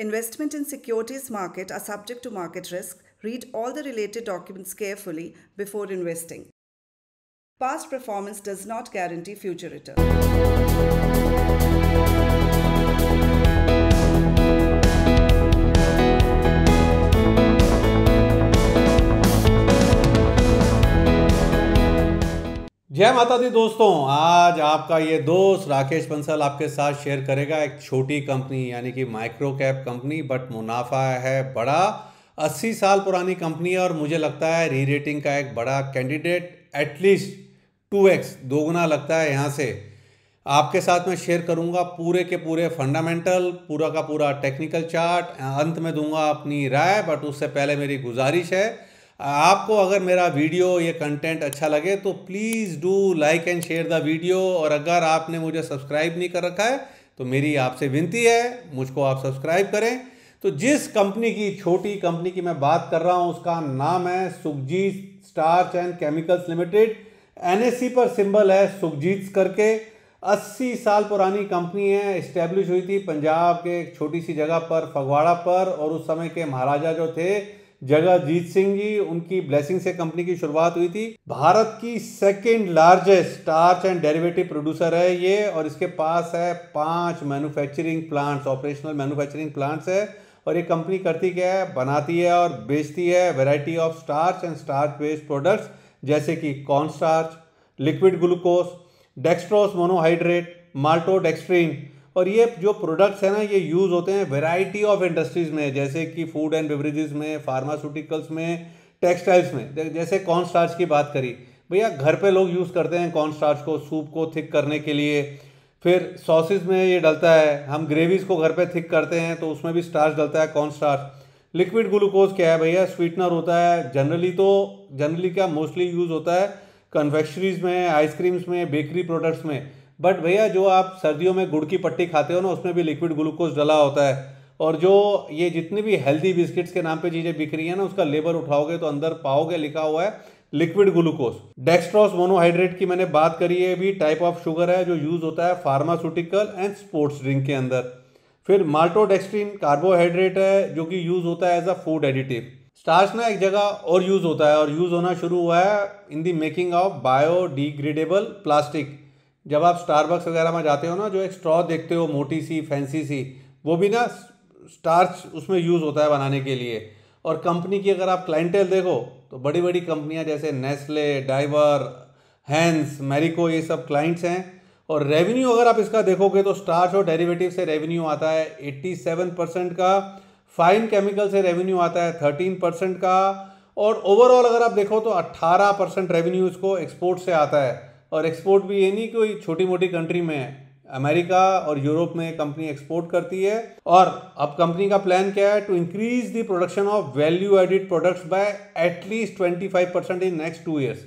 Investment in securities market are subject to market risk. Read all the related documents carefully before investing. Past performance does not guarantee future return. जय माता दी दोस्तों आज आपका ये दोस्त राकेश बंसल आपके साथ शेयर करेगा एक छोटी कंपनी यानी कि माइक्रो कैप कंपनी बट मुनाफा है बड़ा अस्सी साल पुरानी कंपनी है और मुझे लगता है री रेटिंग का एक बड़ा कैंडिडेट एटलीस्ट टू एक्स दोगुना लगता है यहाँ से आपके साथ मैं शेयर करूँगा पूरे के पूरे फंडामेंटल पूरा का पूरा टेक्निकल चार्ट अंत में दूंगा अपनी राय बट उससे पहले मेरी गुजारिश है आपको अगर मेरा वीडियो ये कंटेंट अच्छा लगे तो please do like and share the video और अगर आपने मुझे सब्सक्राइब नहीं कर रखा है तो मेरी आपसे विनती है मुझको आप सब्सक्राइब करें तो जिस कंपनी की छोटी कंपनी की मैं बात कर रहा हूँ उसका नाम है Sukhjit starch and chemicals limited एन पर सिंबल है सुखजीत करके 80 साल पुरानी कंपनी है इस्टेब्लिश हुई थी पंजाब के एक छोटी सी जगह पर फगवाड़ा पर और उस समय के महाराजा जो थे जगजीत सिंह जी उनकी ब्लेसिंग से कंपनी की शुरुआत हुई थी भारत की second largest starch and derivative producer है ये और इसके पास है पांच manufacturing plants operational manufacturing plants है और ये कंपनी करती क्या है बनाती है और बेचती है variety of starch and starch based products जैसे कि corn starch liquid glucose dextrose monohydrate maltodextrin और ये जो प्रोडक्ट्स हैं ना ये यूज़ होते हैं वेराइटी ऑफ इंडस्ट्रीज़ में जैसे कि फूड एंड बेवरेजेस में फार्मास्यूटिकल्स में टेक्सटाइल्स में जैसे कॉर्न स्टार्च की बात करी भैया घर पे लोग यूज़ करते हैं कॉर्न स्टार्च को सूप को थिक करने के लिए फिर सॉसेज में ये डलता है हम ग्रेवीज़ को घर पे थिक करते हैं तो उसमें भी स्टार्च डलता है कॉर्न स्टार्च लिक्विड ग्लूकोज क्या है भैया स्वीटनर होता है जनरली तो जनरली क्या मोस्टली यूज़ होता है कन्फेक्शरीज में आइसक्रीम्स में बेकरी प्रोडक्ट्स में बट भैया जो आप सर्दियों में गुड़ की पट्टी खाते हो ना उसमें भी लिक्विड ग्लूकोज डला होता है और जो ये जितनी भी हेल्दी बिस्किट्स के नाम पे चीज़ें बिक रही हैं ना उसका लेबर उठाओगे तो अंदर पाओगे लिखा हुआ है लिक्विड ग्लूकोज डेक्स्ट्रॉस मोनोहाइड्रेट की मैंने बात करी है भी टाइप ऑफ शुगर है जो यूज़ होता है फार्मास्यूटिकल एंड स्पोर्ट्स ड्रिंक के अंदर फिर माल्टोडेक्स्ट्रीन कार्बोहाइड्रेट है जो कि यूज़ होता है as a food additive starch ना एक जगह और यूज़ होता है और यूज़ होना शुरू हुआ है in the making of biodegradable plastic जब आप स्टारबक्स वगैरह में जाते हो ना जो एक स्ट्रॉ देखते हो मोटी सी फैंसी सी वो भी ना स्टार्च उसमें यूज़ होता है बनाने के लिए और कंपनी की अगर आप क्लाइंटेल देखो तो बड़ी बड़ी कंपनियां जैसे नेस्ले डाइवर हैंस मैरिको ये सब क्लाइंट्स हैं और रेवेन्यू अगर आप इसका देखोगे तो स्टार्च और डेरिवेटिव से रेवेन्यू आता है 87 परसेंट का फाइन केमिकल से रेवेन्यू आता है 13 परसेंट का और ओवरऑल अगर आप देखो तो 18 परसेंट रेवेन्यू इसको एक्सपोर्ट से आता है और एक्सपोर्ट भी ये नहीं कोई छोटी मोटी कंट्री में है अमेरिका और यूरोप में कंपनी एक्सपोर्ट करती है और अब कंपनी का प्लान क्या है to increase the production of value added products by at least twenty five percent in next two years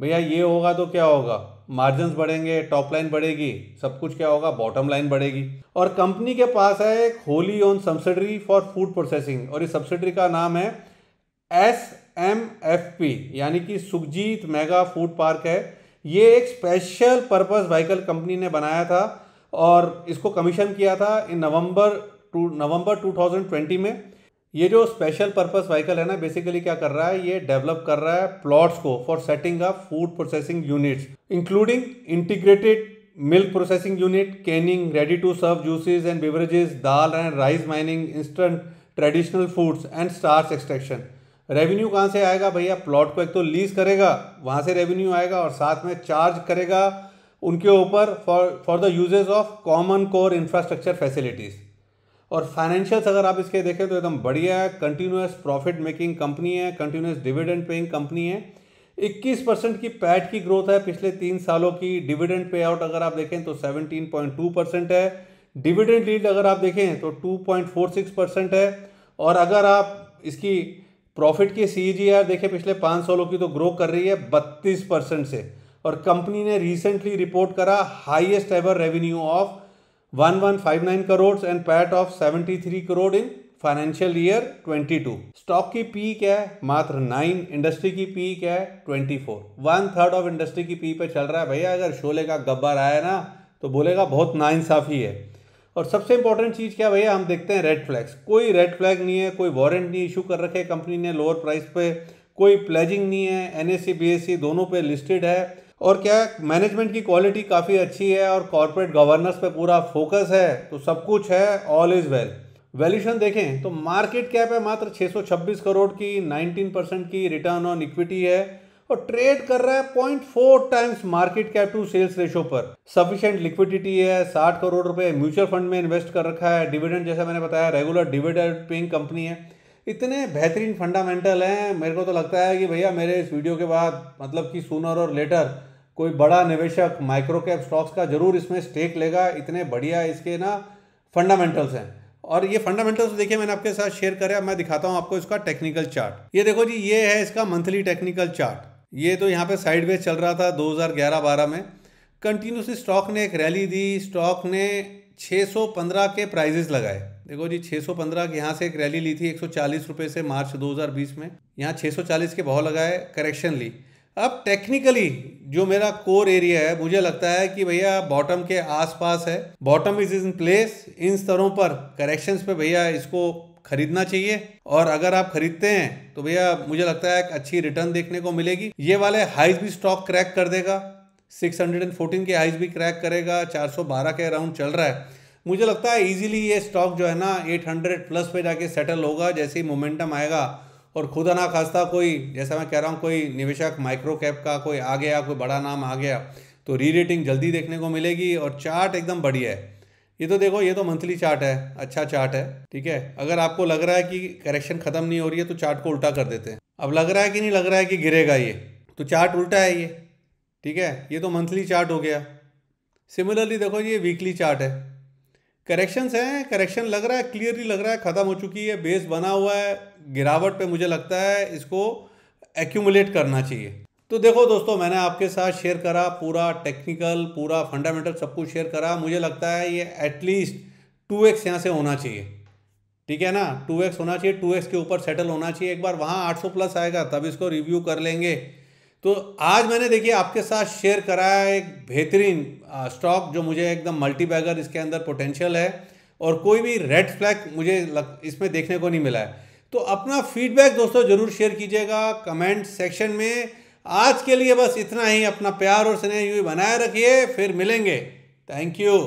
भैया ये होगा तो क्या होगा मार्जिन बढ़ेंगे टॉप लाइन बढ़ेगी सब कुछ क्या होगा बॉटम लाइन बढ़ेगी और कंपनी के पास है एक wholly owned subsidiary for food processing और इस सब्सिडरी का नाम है एस एम एफ पी यानी कि सुखजीत मेगा फूड पार्क है ये एक स्पेशल पर्पस व्हीकल कंपनी ने बनाया था और इसको कमीशन किया था इन नवंबर टू नवंबर 2020 में ये जो स्पेशल पर्पस व्हीकल है ना बेसिकली क्या कर रहा है ये डेवलप कर रहा है प्लॉट्स को for setting up food processing units including integrated milk processing unit canning ready to serve juices and beverages dal and rice mining instant traditional foods and starch extraction revenue कहाँ से आएगा भैया प्लॉट को एक तो लीज करेगा वहाँ से रेवेन्यू आएगा और साथ में चार्ज करेगा उनके ऊपर for for the usage of common core infrastructure facilities और फाइनेंशियल्स अगर आप इसके देखें तो एकदम बढ़िया है कंटिन्यूस प्रॉफिट मेकिंग कंपनी है कंटिन्यूस डिविडेंड पेइंग कंपनी है 21 परसेंट की पैट की ग्रोथ है पिछले तीन सालों की डिविडेंड पे आउट अगर आप देखें तो 17.2 परसेंट है डिविडेंड लीड अगर आप देखें तो 2.46 परसेंट है और अगर आप इसकी प्रॉफिट की सी जी आर देखिए पिछले पाँच सालों की तो ग्रो कर रही है बत्तीस परसेंट से और कंपनी ने रिसेंटली रिपोर्ट करा highest ever revenue of one one five nine crore and PAT of seventy three crore in financial year twenty two stock की पीक है मात्र नाइन इंडस्ट्री की पीक है twenty four one third of industry की peak पे चल रहा है भैया अगर शोले का गब्बर आया ना तो बोलेगा बहुत नाइंसाफी है और सबसे इंपॉर्टेंट चीज़ क्या भैया हम देखते हैं रेड फ्लैग्स कोई रेड फ्लैग नहीं है कोई वारंट नहीं इशू कर रखे कंपनी ने लोअर प्राइस पे कोई प्लेजिंग नहीं है एन एस दोनों पे लिस्टेड है और क्या मैनेजमेंट की क्वालिटी काफ़ी अच्छी है और कॉरपोरेट गवर्नेंस पे पूरा फोकस है तो सब कुछ है ऑल इज़ वेल वैल्यूशन देखें तो मार्केट कैप है मात्र 626 करोड़ की 19 परसेंट की रिटर्न ऑन इक्विटी है और ट्रेड कर रहा है point four times market cap to sales ratio पर सफिशियंट लिक्विडिटी है साठ करोड़ रुपए म्यूचुअल फंड में इन्वेस्ट कर रखा है डिविडेंड जैसा मैंने बताया रेगुलर डिविडेंड पेइंग कंपनी है इतने बेहतरीन फंडामेंटल हैं मेरे को तो लगता है कि भैया मेरे इस वीडियो के बाद मतलब कि सूनर और लेटर कोई बड़ा निवेशक माइक्रो कैप स्टॉक्स का जरूर इसमें स्टेक लेगा इतने बढ़िया इसके ना फंडामेंटल्स हैं और ये फंडामेंटल्स तो देखिए मैंने आपके साथ शेयर करा मैं दिखाता हूँ आपको इसका टेक्निकल चार्ट ये देखो जी ये है इसका मंथली टेक्निकल चार्ट ये तो यहाँ पे साइडवेज चल रहा था 2011-12 में कंटिन्यूसली स्टॉक ने एक रैली दी स्टॉक ने 615 के प्राइजेस लगाए देखो जी 615 के यहाँ से एक रैली ली थी एक सौ से मार्च 2020 में यहाँ 640 के भाव लगाए करेक्शन ली अब टेक्निकली जो मेरा कोर एरिया है मुझे लगता है कि भैया बॉटम के आसपास है बॉटम इज इन प्लेस इन स्तरों पर करेक्शंस पे भैया इसको खरीदना चाहिए और अगर आप खरीदते हैं तो भैया मुझे लगता है एक अच्छी रिटर्न देखने को मिलेगी ये वाले हाइज भी स्टॉक क्रैक कर देगा 614 के हाइज भी क्रैक करेगा 412 के अराउंड चल रहा है मुझे लगता है इजीली ये स्टॉक जो है ना 800 प्लस पे जाके सेटल होगा जैसे ही मोमेंटम आएगा और खुदा ना खास्ता कोई जैसा मैं कह रहा हूँ कोई निवेशक माइक्रो कैप का कोई आ गया कोई बड़ा नाम आ गया तो री रेटिंग जल्दी देखने को मिलेगी और चार्ट एकदम बढ़िया है ये तो देखो ये तो मंथली चार्ट है अच्छा चार्ट है ठीक है अगर आपको लग रहा है कि करेक्शन खत्म नहीं हो रही है तो चार्ट को उल्टा कर देते हैं अब लग रहा है कि नहीं लग रहा है कि गिरेगा ये तो चार्ट उल्टा है ये ठीक है ये तो मंथली चार्ट हो गया सिमिलरली देखो ये वीकली चार्ट है करेक्शंस हैं करेक्शन लग रहा है क्लियरली लग रहा है ख़त्म हो चुकी है बेस बना हुआ है गिरावट पे मुझे लगता है इसको एक्यूमुलेट करना चाहिए तो देखो दोस्तों मैंने आपके साथ शेयर करा पूरा टेक्निकल पूरा फंडामेंटल सब कुछ शेयर करा मुझे लगता है ये एटलीस्ट टू एक्स यहाँ से होना चाहिए ठीक है ना टू एक्स होना चाहिए टू एक्स के ऊपर सेटल होना चाहिए एक बार वहाँ आठ सौ प्लस आएगा तब इसको रिव्यू कर लेंगे तो आज मैंने देखिए आपके साथ शेयर करा है एक बेहतरीन स्टॉक जो मुझे एकदम मल्टी बैगर इसके अंदर पोटेंशियल है और कोई भी रेड फ्लैग मुझे लग, इसमें देखने को नहीं मिला है तो अपना फीडबैक दोस्तों ज़रूर शेयर कीजिएगा कमेंट सेक्शन में आज के लिए बस इतना ही अपना प्यार और स्नेह यूं बनाए रखिए फिर मिलेंगे थैंक यू